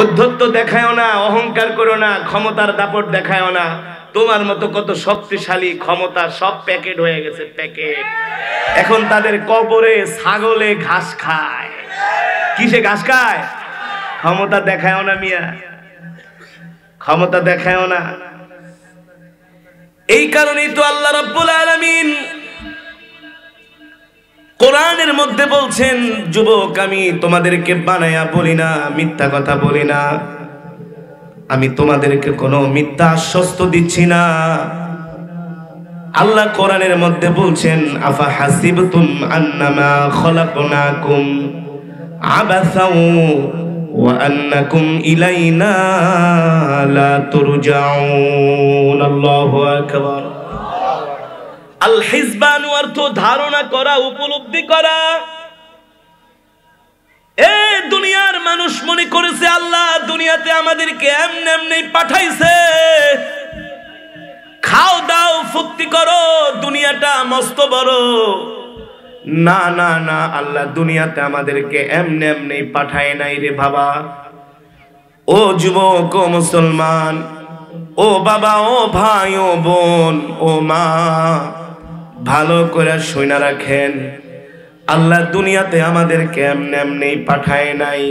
অধ্যত্ব দেখায়ও না অহংকার করো না ক্ষমতার দাপট দেখায়ও না তোমার মতো কত শক্তিশালী ক্ষমতা সব প্যাকেট হয়ে গেছে প্যাকেট এখন তাদের কবরে ছাগলে ঘাস খায় কিসে ঘাস খায় ক্ষমতা দেখায়ও না মিয়া ক্ষমতা দেখায়ও না এই কারণেই তো আল্লাহ রাব্বুল আলামিন কোরআনের মধ্যে বলছেন যুবক আমি তোমাদেরকে বানায়া বলি না মিথ্যা কথা বলি না আমি তোমাদেরকে কোনো মিথ্যা আশ্বস্ত দিচ্ছি না আল্লাহ কোরআনের মধ্যে বলছেন আফা তুম আন্নামা খলাকনাকুম আবাসাউ ওয়া আন্নাকুম ইলাইনা লা তুরজাউন আল্লাহু আল হিজবান অর্থ ধারণা করা উপলব্ধি করা এ দুনিয়ার মানুষ মনে করেছে আল্লাহ দুনিয়াতে আমাদেরকে এমনি এমনি পাঠাইছে খাও দাও ফুর্তি করো দুনিয়াটা মস্ত বড় না না না আল্লাহ দুনিয়াতে আমাদেরকে এমনি এমনি পাঠায় নাই রে বাবা ও যুবক ও মুসলমান ও বাবা ও ভাই ও বোন ও মা ভালো করে শুনে রাখেন আল্লাহ দুনিয়াতে আমাদেরকে এমনি এমনি পাঠায় নাই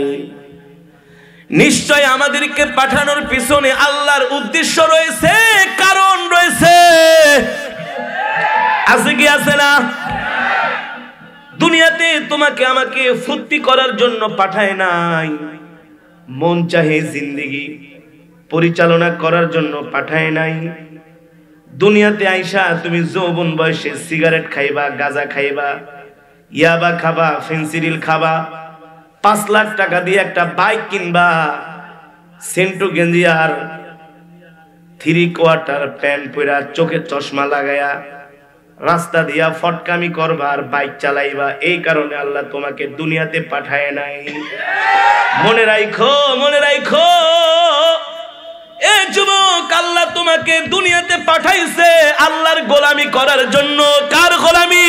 নিশ্চয় আমাদেরকে পাঠানোর পিছনে আল্লাহর উদ্দেশ্য রয়েছে কারণ রয়েছে আছে কি আছে না দুনিয়াতে তোমাকে আমাকে ফুর্তি করার জন্য পাঠায় নাই মন চাহে জিন্দিগি পরিচালনা করার জন্য পাঠায় নাই দুনিয়াতে আইসা তুমি যৌবন বয়সে সিগারেট খাইবা গাজা খাইবা ইয়াবা খাবা ফেন্সিডিল খাবা পাঁচ লাখ টাকা দিয়ে একটা বাইক কিনবা সেন্টু গেঞ্জি আর থ্রি কোয়ার্টার প্যান্ট পরা চোখে চশমা লাগায়া রাস্তা দিয়া ফটকামি করবা আর বাইক চালাইবা এই কারণে আল্লাহ তোমাকে দুনিয়াতে পাঠায় নাই মনে রাইখো মনে রাইখো এ যুবক আল্লাহ তোমাকে দুনিয়াতে পাঠাইছে আল্লাহর গোলামি করার জন্য কার গোলামি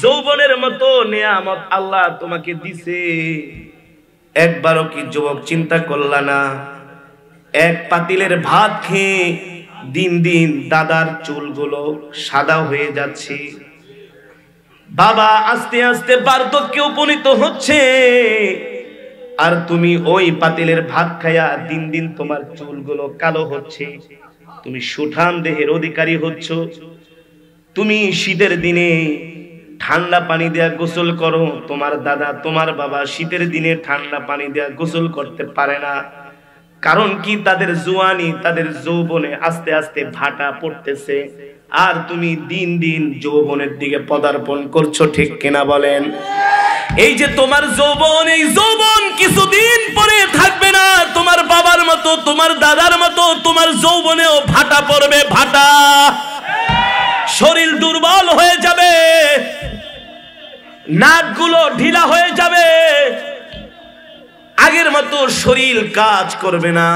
যৌবনের মতো নেয়ামত আল্লাহ তোমাকে দিছে একবারও কি যুবক চিন্তা করলা না এক পাতিলের ভাত খেয়ে দিন দিন দাদার চুলগুলো সাদা হয়ে যাচ্ছে বাবা আস্তে আস্তে বার্ধক্যে উপনীত হচ্ছে আর তুমি ওই পাতিলের ভাত খায়া দিন দিন তোমার চুলগুলো কালো হচ্ছে তুমি সুঠাম দেহের অধিকারী হচ্ছ তুমি শীতের দিনে ঠান্ডা পানি দেয়া গোসল করো তোমার দাদা তোমার বাবা শীতের দিনে ঠান্ডা পানি দেয়া গোসল করতে পারে না কারণ কি তাদের জুয়ানি তাদের যৌবনে আস্তে আস্তে ভাটা পড়তেছে আর তুমি দিন দিন যৌবনের দিকে পদার্পণ করছো ঠিক কিনা বলেন এই যে তোমার যৌবন এই যৌবন কিছুদিন পরে থাকবে না তোমার বাবার মতো তোমার দাদার মতো তোমার যৌবনেও ভাটা পড়বে ভাটা শরীর দুর্বল হয়ে যাবে নাকগুলো ঢিলা হয়ে যাবে আগের মতো শরীর কাজ করবে না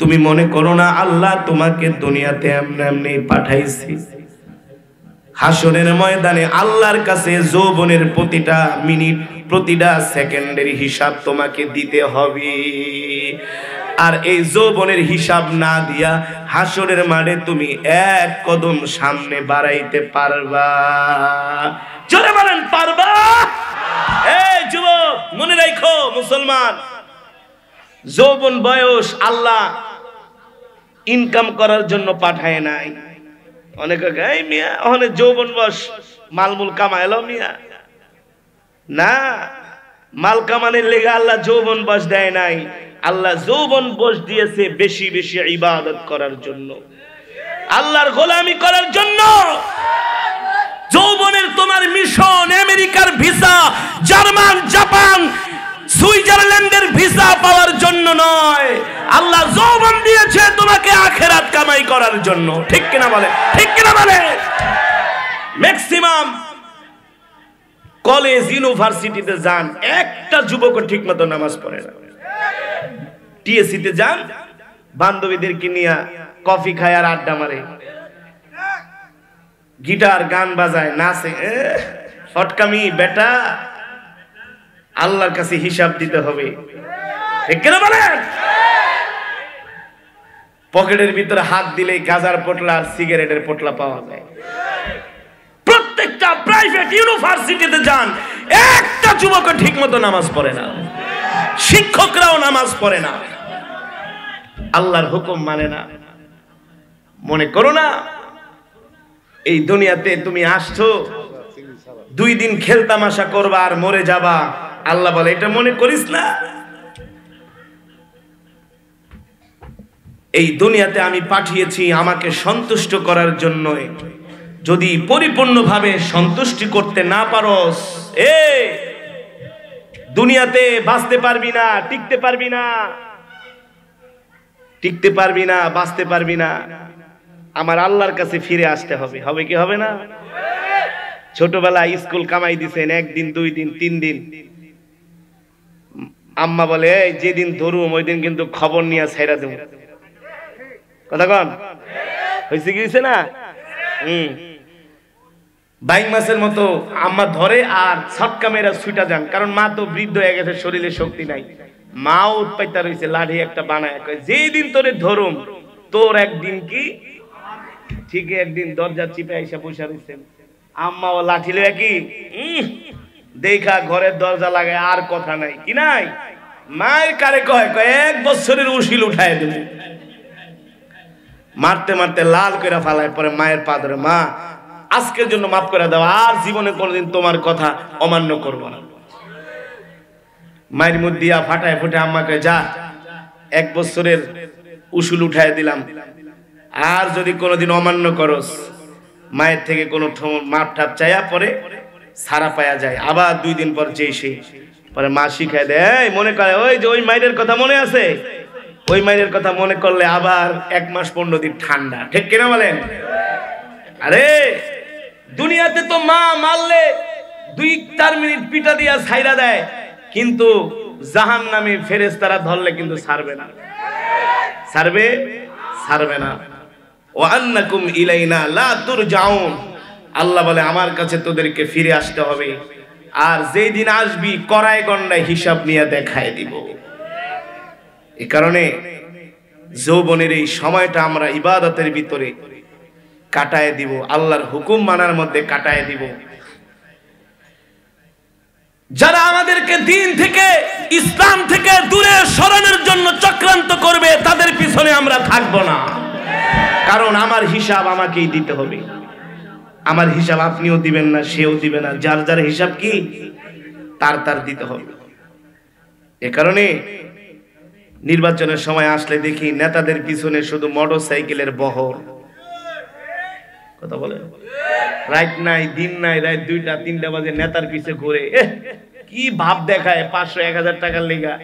তুমি মনে করো না আল্লাহ তোমাকে দুনিয়াতে এমনি এমনি পাঠাইছি হাসরের ময়দানে আল্লাহর কাছে যৌবনের প্রতিটা মিনিট প্রতিটা সেকেন্ডের হিসাব তোমাকে দিতে হবে আর এই যৌবনের হিসাব না দিয়া হাসরের মাঠে তুমি এক কদম সামনে বাড়াইতে পারবা চলে বলেন পারবা এই যুবক মনে রাখো মুসলমান যৌবন বয়স আল্লাহ ইনকাম করার জন্য পাঠায় নাই অনেকে মিয়া ওখানে যৌবন বস মালমুল কামাইলো মিয়া না মাল কামানের লেগে আল্লাহ যৌবন বস দেয় নাই আল্লাহ যৌবন বস দিয়েছে বেশি বেশি ইবাদত করার জন্য আল্লাহর গোলামি করার জন্য যৌবনের তোমার মিশন আমেরিকার ভিসা জার্মান জাপান সুইজারল্যান্ডের ভিসা পাওয়ার জন্য নয় আল্লাহ যৌবন দিয়েছে তোমাকে আখেরাত কামাই করার জন্য ঠিক কিনা বলে ঠিক কিনা বলে ম্যাক্সিমাম কলেজ ইউনিভার্সিটিতে যান একটা যুবক ঠিক মতো নামাজ পড়ে না টিএসিতে যান বান্ধবীদেরকে নিয়ে কফি খায় আর আড্ডা মারে গিটার গান বাজায় নাচে ফটকামি বেটা আল্লাহর কাছে হিসাব দিতে হবে পকেটের ভিতরে হাত দিলে গাজার পোটলা আর সিগারেটের পোটলা পাওয়া যায় প্রত্যেকটা প্রাইভেট ইউনিভার্সিটিতে যান একটা যুবক ঠিক মতো নামাজ পড়ে না শিক্ষকরাও নামাজ পড়ে না আল্লাহর হুকুম মানে না মনে করো না এই দুনিয়াতে তুমি আসছো দুই দিন খেলতামাশা করবা আর মরে যাবা আল্লাহ বলে এটা মনে করিস না এই দুনিয়াতে আমি পাঠিয়েছি আমাকে সন্তুষ্ট করার জন্য যদি পরিপূর্ণভাবে সন্তুষ্টি করতে না পারস এ দুনিয়াতে বাঁচতে পারবি না টিকতে পারবি না টিকতে পারবি না বাঁচতে পারবি না আমার আল্লাহর কাছে ফিরে আসতে হবে হবে কি হবে না ছোটবেলায় স্কুল কামাই দিছেন একদিন দুই দিন তিন দিন আম্মা বলে যেদিন ধরুম ওই দিন কিন্তু খবর নিয়ে ছাইরা দেব কথা কন হয়েছে গিয়েছে না হম বাইক মাসের মতো আম্মা ধরে আর ছটকা মেয়েরা ছুটা যান কারণ মা তো বৃদ্ধ হয়ে গেছে শরীরে শক্তি নাই মা উৎপাইতা রয়েছে লাঠি একটা বানায় যেই দিন তোরে ধরুম তোর একদিন কি ঠিক একদিন দরজা চিপে আইসা পয়সা রয়েছেন আম্মা ও লাঠি লয়ে কি দেখা ঘরের দরজা লাগে আর কথা নাই কি নাই মায়ের কারে কয়ে কয়ে এক বছরের উশিল উঠায় দেবে মারতে মারতে লাল করে ফালায় পরে মায়ের পা ধরে মা আজকের জন্য মাফ করে দাও আর জীবনে কোনোদিন তোমার কথা অমান্য করব না মায়ের মুখ দিয়া ফাটায় ফুটে আম্মাকে যা এক বছরের উসুল উঠায় দিলাম আর যদি কোনোদিন অমান্য করস মায়ের থেকে কোনো মাপ ঠাপ চাইয়া পরে সারা পায়া যায় আবার দুই দিন পর যেই সে পরে মা শিখায় দেয় মনে করে ওই যে ওই মায়ের কথা মনে আছে ওই মায়ের কথা মনে করলে আবার এক মাস পনেরো দিন ঠান্ডা ঠিক কিনা বলেন আরে দুনিয়াতে তো মা মারলে দুই চার মিনিট পিটা দিয়া ছাইরা দেয় কিন্তু জাহান নামে ফেরেস তারা ধরলে কিন্তু সারবে না সারবে সারবে না ও আন্নাকুম ইলাইনা লা তুরজাউন আল্লাহ বলে আমার কাছে তোদেরকে ফিরে আসতে হবে আর যেই দিন আসবি করায় গন্ডায় হিসাব নিয়ে দেখায় দিব এ কারণে যৌবনের এই সময়টা আমরা ইবাদতের ভিতরে কাটায় দিব আল্লাহর হুকুম মানার মধ্যে কাটায় দিব যারা আমাদেরকে দিন থেকে ইসলাম থেকে দূরে সরানোর জন্য চক্রান্ত করবে তাদের পিছনে আমরা থাকব না কারণ আমার হিসাব আমাকেই দিতে হবে আমার হিসাব আপনিও দিবেন না সেও দিবে না যার যার হিসাব কি তার তার দিতে হবে এ কারণে নির্বাচনের সময় আসলে দেখি নেতাদের পিছনে শুধু মোটর সাইকেলের বহর কথা বলে রাত নাই দিন নাই রাত দুইটা তিনটা বাজে নেতার পিছে ঘুরে কি ভাব দেখায় পাঁচশো এক হাজার টাকার লেগা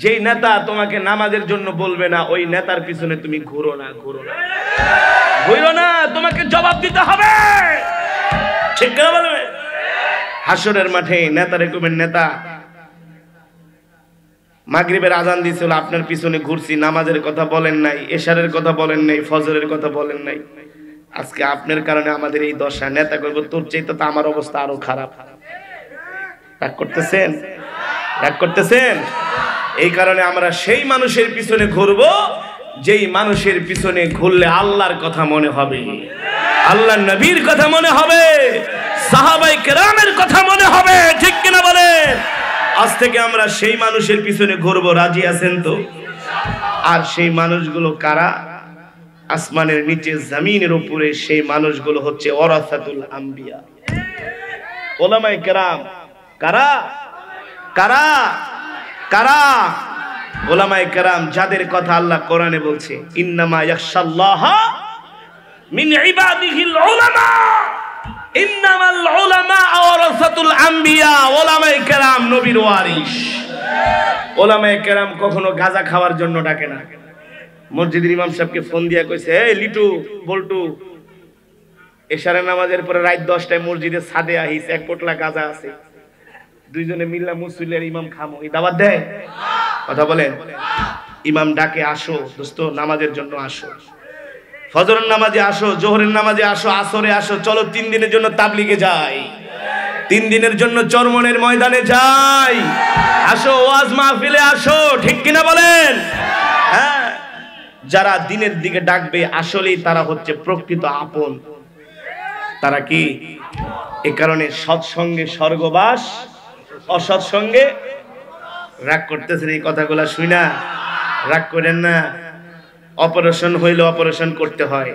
যেই নেতা তোমাকে নামাজের জন্য বলবে না ওই নেতার পিছনে তুমি ঘুরো না ঘুরো না হইল না তোমাকে জবাব দিতে হবে ঠিক বলবে হাসরের মাঠে নেতা নেতা আজান দিয়েছিল আপনার পিছনে ঘুরছি নামাজের কথা বলেন নাই এশারের কথা বলেন নাই ফজরের কথা বলেন নাই আজকে আপনার কারণে আমাদের এই দশা নেতা করবো তোর চাইতে তো আমার অবস্থা আরো খারাপ রাগ করতেছেন রাগ করতেছেন এই কারণে আমরা সেই মানুষের পিছনে ঘুরবো যেই মানুষের পিছনে ঘুরলে আল্লাহর কথা মনে হবে আল্লাহ নবীর কথা মনে হবে সাহাবাই কেরামের কথা মনে হবে ঠিক কিনা বলে আজ থেকে আমরা সেই মানুষের পিছনে ঘুরবো রাজি আছেন তো আর সেই মানুষগুলো কারা আসমানের নিচে জামিনের উপরে সেই মানুষগুলো হচ্ছে ওরাসাতুল আম্বিয়া ওলামাই কেরাম কারা কারা কারা ওলামায় কারাম যাদের কথা আল্লাহ কোরআনে বলছে ইন্নামা ইয়াখশাল্লাহ মিন ইবাদিহিল উলামা ইন্নামাল উলামা ওয়ারাসাতুল আমবিয়া ওলামায়ে কেরাম নবীর ওয়ারিশ ওলামায়ে কেরাম কখনো গাজা খাওয়ার জন্য ডাকে না মসজিদের ইমাম সাহেবকে ফোন দিয়া কইছে এই লিটু বল্টু এশারে নামাজের পরে রাত দশটায় মসজিদের ছাদে আহিস এক পোটলা গাজা আছে দুইজনে মিল্লা মুসুলের ইমাম খামো এই দাবার দেয় কথা বলেন ইমাম ডাকে আসো দোস্ত নামাজের জন্য আসো ফজরের নামাজে আসো জোহরের নামাজে আসো আসরে আসো চলো তিন দিনের জন্য তাবলিগে যাই তিন দিনের জন্য চরমনের ময়দানে যাই আসো ওয়াজ মাহফিলে আসো ঠিক কিনা বলেন হ্যাঁ যারা দিনের দিকে ডাকবে আসলেই তারা হচ্ছে প্রকৃত আপন তারা কি এ কারণে সৎসঙ্গে স্বর্গবাস অসৎ সঙ্গে রাগ করতেছেন এই কথাগুলো শুনা রাগ করেন না অপারেশন হইলে অপারেশন করতে হয়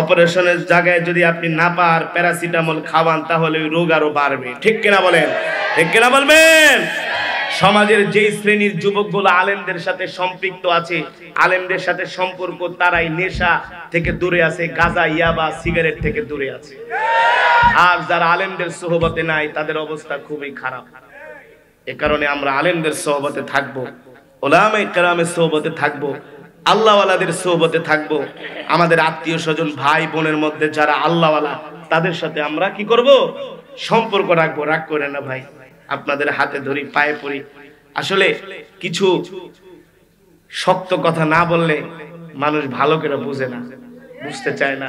অপারেশনের জায়গায় যদি আপনি না পার প্যারাসিটামল খাওয়ান তাহলে ওই রোগ আরো বাড়বে ঠিক কিনা বলেন ঠিক কিনা বলবেন সমাজের যেই শ্রেণীর যুবকগুলো আলেমদের সাথে সম্পৃক্ত আছে আলেমদের সাথে সম্পর্ক তারাই নেশা থেকে দূরে আছে গাঁজা ইয়াবা সিগারেট থেকে দূরে আছে আর যারা আলেমদের সোহবতে নাই তাদের অবস্থা খুবই খারাপ এ কারণে আমরা আলেমদের সোহবতে থাকবো ওলামে কেরামের সোহবতে থাকবো আল্লাহওয়ালাদের সোহবতে থাকবো আমাদের আত্মীয় স্বজন ভাই বোনের মধ্যে যারা আল্লাহওয়ালা তাদের সাথে আমরা কি করব সম্পর্ক রাখবো রাগ করে না ভাই আপনাদের হাতে ধরি পায়ে পড়ি আসলে কিছু শক্ত কথা না বললে মানুষ ভালো করে বুঝে না বুঝতে চায় না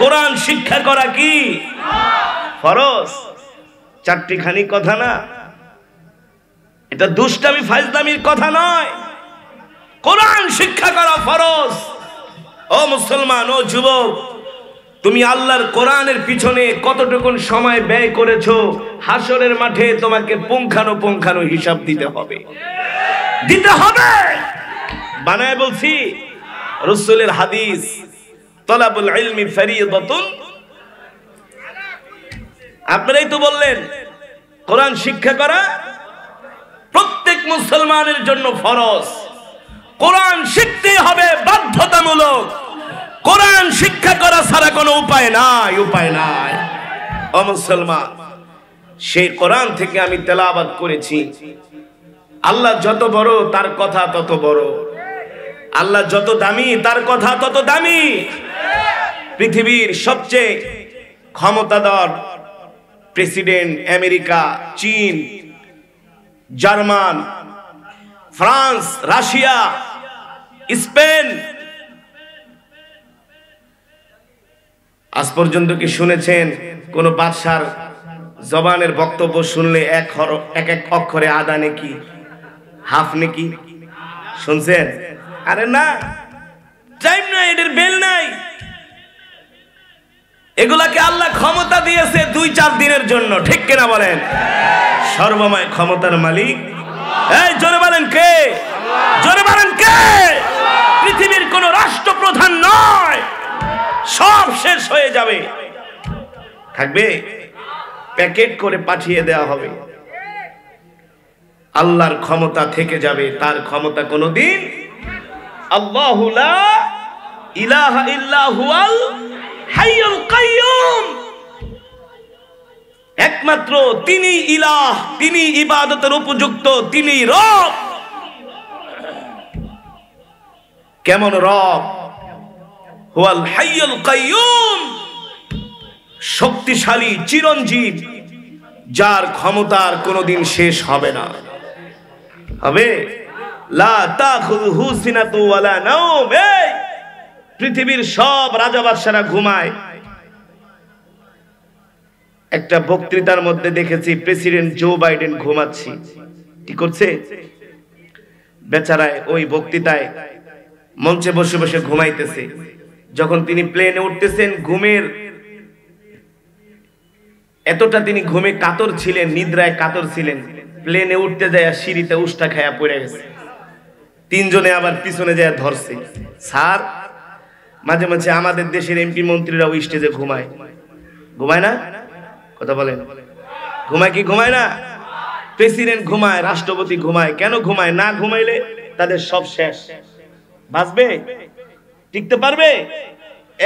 কোরআন শিক্ষা করা কি ফরজ খানি কথা না এটা দুষ্টামি ফাইজদামির কথা নয় কোরআন শিক্ষা করা ফরজ ও মুসলমান ও যুবক তুমি আল্লাহর কোরআনের পিছনে কতটুকু সময় ব্যয় করেছ হাসরের মাঠে তোমাকে পুঙ্খানো পুঙ্খানো হিসাব দিতে হবে দিতে হবে বানায় বলছি রসুলের হাদিস তলাবুল ইলমি ফেরিয়তুন আপনারাই তো বললেন কোরআন শিক্ষা করা প্রত্যেক মুসলমানের জন্য ফরজ কোরআন শিখতে হবে বাধ্যতামূলক কোরআন শিক্ষা করা ছাড়া কোনো উপায় নাই উপায় নাই ও মুসলমান সেই কোরআন থেকে আমি তেলাবাদ করেছি আল্লাহ যত বড় তার কথা তত বড় আল্লাহ যত দামি তার কথা তত দামি পৃথিবীর সবচেয়ে ক্ষমতাধর প্রেসিডেন্ট আমেরিকা চীন জার্মান ফ্রান্স রাশিয়া স্পেন আজ পর্যন্ত কি শুনেছেন কোন বাদশার জবানের বক্তব্য শুনলে এক এক এক অক্ষরে আদা নাকি হাফ নাকি শুনছেন আরে না টাইম নাই এটার বেল নাই এগুলাকে আল্লাহ ক্ষমতা দিয়েছে দুই চার দিনের জন্য ঠিক কিনা বলেন সর্বময় ক্ষমতার মালিক এই জোরে বলেন কে জোরে বলেন কে পৃথিবীর কোন রাষ্ট্রপ্রধান নয় সব শেষ হয়ে যাবে থাকবে প্যাকেট করে পাঠিয়ে দেওয়া হবে আল্লাহর ক্ষমতা থেকে যাবে তার ক্ষমতা কোনোদিন আল্লাহুলা ইলাহা ইল্লাহুয়াল হাইয়ুল কাইয়ুম একমাত্র তিনি ইলাহ তিনি ইবাদতের উপযুক্ত তিনি রব কেমন রব হুয়াল হাইয়ুল কাইয়ুম শক্তিশালী চিরঞ্জীব যার ক্ষমতার কোনোদিন শেষ হবে না হবে লা তাখুযুহু সিনাতু ওয়ালা নাওম এই পৃথিবীর সব রাজা বাদশারা ঘুমায় একটা বক্তৃতার মধ্যে দেখেছি প্রেসিডেন্ট জো বাইডেন ঘুমাচ্ছি কি করছে বেচারায় ওই বক্তৃতায় মঞ্চে বসে বসে ঘুমাইতেছে যখন তিনি প্লেনে উঠতেছেন ঘুমের এতটা তিনি ঘুমে কাতর ছিলেন নিদ্রায় কাতর ছিলেন প্লেনে উঠতে যায় সিঁড়িতে উষ্ঠা খায়া পড়ে গেছে তিনজনে আবার পিছনে যায় ধরছে স্যার মাঝে মাঝে আমাদের দেশের এমপি মন্ত্রীরা ওই স্টেজে ঘুমায় ঘুমায় না কথা বলেন ঘুমায় কি ঘুমায় না প্রেসিডেন্ট ঘুমায় রাষ্ট্রপতি ঘুমায় কেন ঘুমায় না ঘুমাইলে তাদের সব শেষ বাঁচবে টিকতে পারবে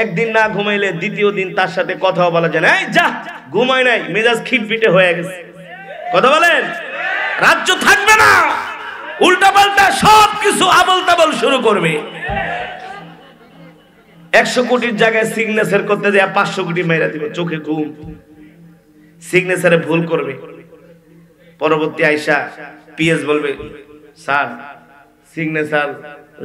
একদিন না ঘুমাইলে দ্বিতীয় দিন তার সাথে কথাও বলা যায় না যা ঘুমায় নাই মেজাজ খিটপিটে হয়ে গেছে কথা বলেন রাজ্য থাকবে না উল্টা পাল্টা সবকিছু আবল তাবল শুরু করবে একশো কোটির জায়গায় সিগনেচার করতে যায় পাঁচশো কোটি মেয়েরা দিবে চোখে ঘুম সিগনেচারে ভুল করবে পরবর্তী আইসা পিএস বলবে স্যার সিগনেচার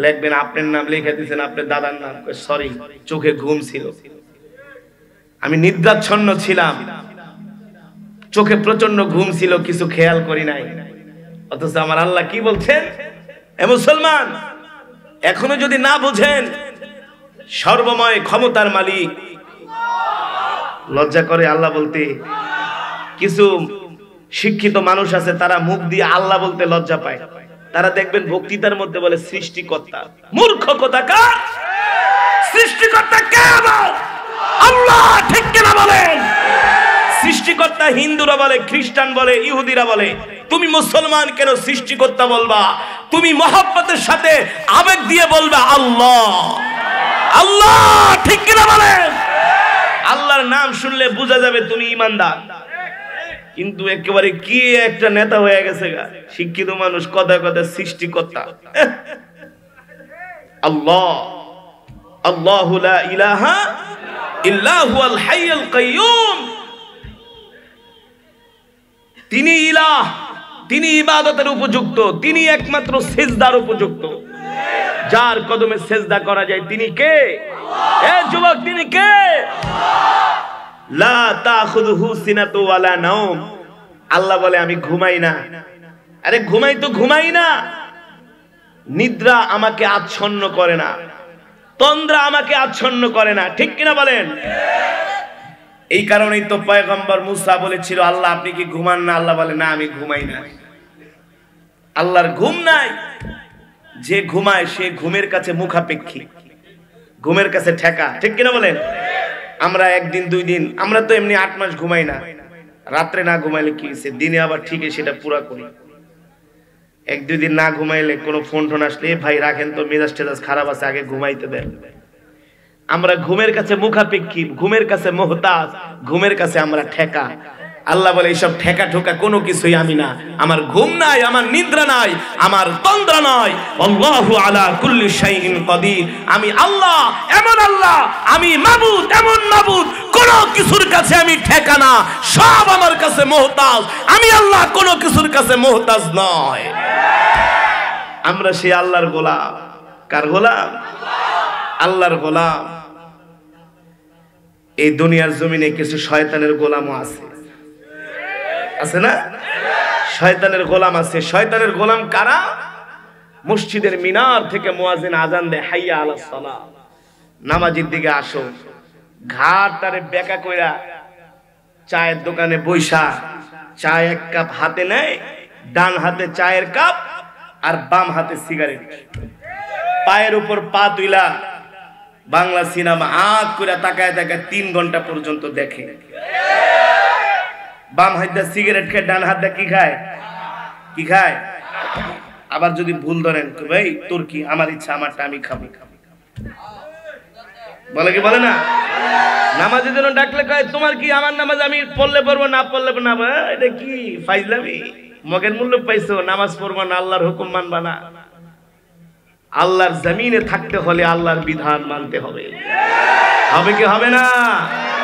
লেখবেন আপনার নাম লিখে দিয়েছেন আপনার দাদার নাম সরি চোখে ঘুম ছিল আমি নিদ্রাচ্ছন্ন ছিলাম চোখে প্রচন্ড ঘুম ছিল কিছু খেয়াল করি নাই অথচ আমার আল্লাহ কি বলছেন এ মুসলমান এখনো যদি না বুঝেন সর্বময় ক্ষমতার মালিক লজ্জা করে আল্লাহ বলতে কিছু শিক্ষিত মানুষ আছে তারা মুখ দিয়ে আল্লাহ বলতে লজ্জা পায় তারা দেখবেন বক্তৃতার মধ্যে বলে সৃষ্টিকর্তা মূর্খ কথা কার সৃষ্টিকর্তা কে আল্লাহ ঠিক কিনা বলেন সৃষ্টিকর্তা হিন্দুরা বলে খ্রিস্টান বলে ইহুদিরা বলে তুমি মুসলমান কেন সৃষ্টিকর্তা বলবা তুমি মহাব্বতের সাথে আবেগ দিয়ে বলবা আল্লাহ আল্লাহ ঠিক কিনা বলে আল্লাহর নাম শুনলে বোঝা যাবে তুমি ইমানদার কিন্তু একেবারে কি একটা নেতা হয়ে গেছে গা শিক্ষিত মানুষ কথা কথা সৃষ্টিকর্তা আল্লাহ আল্লাহ ইলাহা আল হাইয়াল কাইয়ুম তিনি ইলাহ তিনি ইবাদতের উপযুক্ত তিনি একমাত্র সিজদার উপযুক্ত যার কদমে সেজদা করা যায় তিনি কে এ যুবক তিনি কে লা তাখুযুহু সিনাতু ওয়ালা নাওম আল্লাহ বলে আমি ঘুমাই না আরে ঘুমাই তো ঘুমাই না নিদ্রা আমাকে আচ্ছন্ন করে না তন্দ্রা আমাকে আচ্ছন্ন করে না ঠিক কিনা বলেন এই কারণেই তো পয়গম্বর মুসা বলেছিল আল্লাহ আপনি কি ঘুমান না আল্লাহ বলে না আমি ঘুমাই না আল্লাহর ঘুম নাই যে ঘুমায় সে ঘুমের কাছে মুখাপেক্ষী ঘুমের কাছে ঠেকা ঠিক কিনা বলেন আমরা একদিন দুই দিন আমরা তো এমনি আট মাস ঘুমাই না রাত্রে না ঘুমাইলে কি হয়েছে দিনে আবার ঠিকই সেটা পুরা করি এক দুই দিন না ঘুমাইলে কোনো ফোন টোন আসলে ভাই রাখেন তো মেজাজ টেজাজ খারাপ আছে আগে ঘুমাইতে দেন আমরা ঘুমের কাছে মুখাপেক্ষী ঘুমের কাছে মোহতাজ ঘুমের কাছে আমরা ঠেকা আল্লাহ বলে এইসব ঠেকা ঠোকা কোনো কিছুই আমি না আমার ঘুম নাই আমার নিদ্রা নাই আমার তন্দ্রা নাই আল্লাহু আলা কুল্লি শাইইন কদির আমি আল্লাহ এমন আল্লাহ আমি মাবুদ এমন মাবুদ কোন কিছুর কাছে আমি ঠেকা না সব আমার কাছে মোহতাজ আমি আল্লাহ কোন কিছুর কাছে মোহতাজ নয় আমরা সেই আল্লাহর গোলাম কার গোলাম আল্লাহর গোলাম এই দুনিয়ার জমিনে কিছু শয়তানের গোলামও আছে আছে না শয়তানের গোলাম আছে শয়তানের গোলাম কারা মসজিদের মিনার থেকে মোয়াজিন আজান দেয় হাইয়া আলা সালা নামাজের দিকে আসো ঘাট তারে বেকা কইরা চায়ের দোকানে বৈশা চা এক কাপ হাতে নেয় ডান হাতে চায়ের কাপ আর বাম হাতে সিগারেট পায়ের উপর পা তুইলা বাংলা সিনেমা আগ করে তাকায় তাকায় তিন ঘন্টা পর্যন্ত দেখে বাম হাত দিয়ে সিগারেট খায় ডান হাত দিয়ে কি খায় কি খায় আবার যদি ভুল ধরেন ভাই তোর কি আমার ইচ্ছা আমারটা আমি খাবো বলে কি বলে না নামাজে যেন ডাকলে কয় তোমার কি আমার নামাজ আমি পড়লে পড়বো না পড়লে না এটা কি ফাইজলামি মগের মূল্য পাইছো নামাজ পড়বো না আল্লাহর হুকুম মানবা না আল্লাহর জমিনে থাকতে হলে আল্লাহর বিধান মানতে হবে হবে কি হবে না